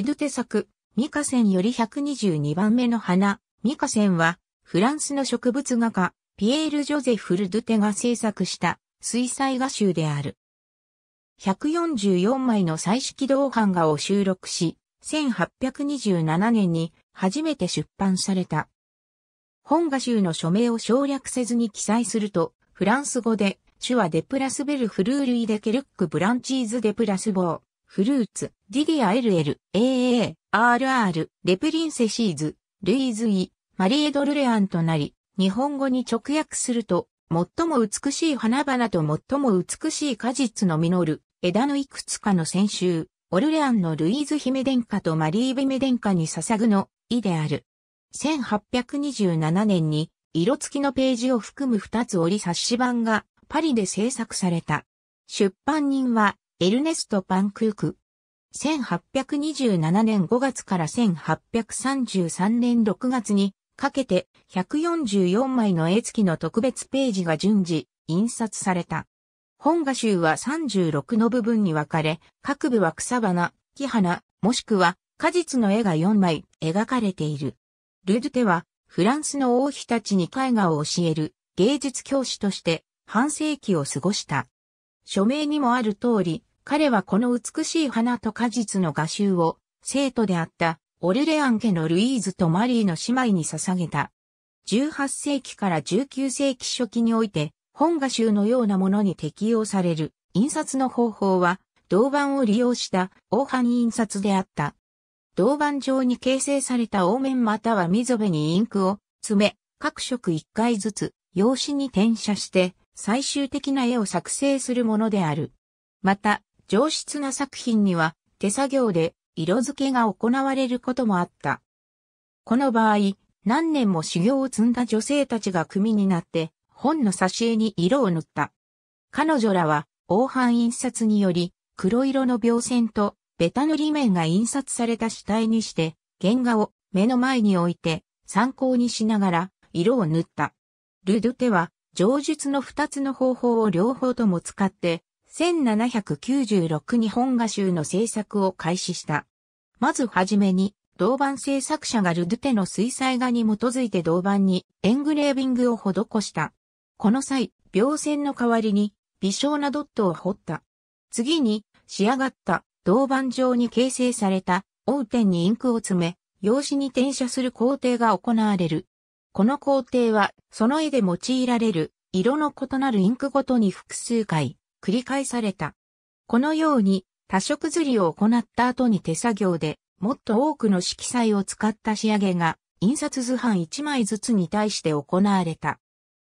ルドゥテ作、ミカセンより122番目の花、ミカセンは、フランスの植物画家、ピエール・ジョゼフ・ルドゥテが制作した水彩画集である。144枚の彩色銅版画を収録し、1827年に初めて出版された。本画集の署名を省略せずに記載すると、フランス語で、手話デプラスベルフルールイデケルックブランチーズデプラスボー。フルーツ、ディディア LL、AA、RR、レプリンセシーズ、ルイーズイ、マリエドルレアンとなり、日本語に直訳すると、最も美しい花々と最も美しい果実の実る、枝のいくつかの先週、オルレアンのルイーズ姫殿下とマリーメ殿下に捧ぐの、意である。1827年に、色付きのページを含む2つ折り冊子版が、パリで制作された。出版人は、エルネスト・パンクーク。1827年5月から1833年6月にかけて144枚の絵付きの特別ページが順次印刷された。本画集は36の部分に分かれ、各部は草花、木花、もしくは果実の絵が4枚描かれている。ルドゥテはフランスの王妃たちに絵画を教える芸術教師として半世紀を過ごした。署名にもある通り、彼はこの美しい花と果実の画集を、生徒であったオルレアン家のルイーズとマリーの姉妹に捧げた。18世紀から19世紀初期において、本画集のようなものに適用される印刷の方法は、銅板を利用した黄斑印刷であった。銅板上に形成された凹面または溝辺にインクを詰め、各色一回ずつ用紙に転写して最終的な絵を作成するものである。また、上質な作品には手作業で色付けが行われることもあった。この場合、何年も修行を積んだ女性たちが組になって本の挿絵に色を塗った。彼女らは黄斑印刷により黒色の描線とベタ塗り面が印刷された主体にして原画を目の前に置いて参考にしながら色を塗った。ルドゥテは上述の二つの方法を両方とも使って1796日本画集の制作を開始した。まずはじめに、銅板制作者がルドゥテの水彩画に基づいて銅板にエングレービングを施した。この際、描線の代わりに微小なドットを彫った。次に、仕上がった銅板状に形成された凹点にインクを詰め、用紙に転写する工程が行われる。この工程は、その絵で用いられる色の異なるインクごとに複数回、繰り返された。このように多色釣りを行った後に手作業でもっと多くの色彩を使った仕上げが印刷図版1枚ずつに対して行われた。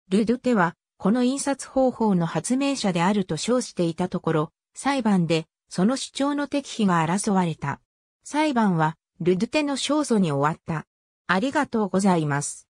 ルドゥテはこの印刷方法の発明者であると称していたところ、裁判でその主張の適否が争われた。裁判はルドゥテの勝訴に終わった。ありがとうございます。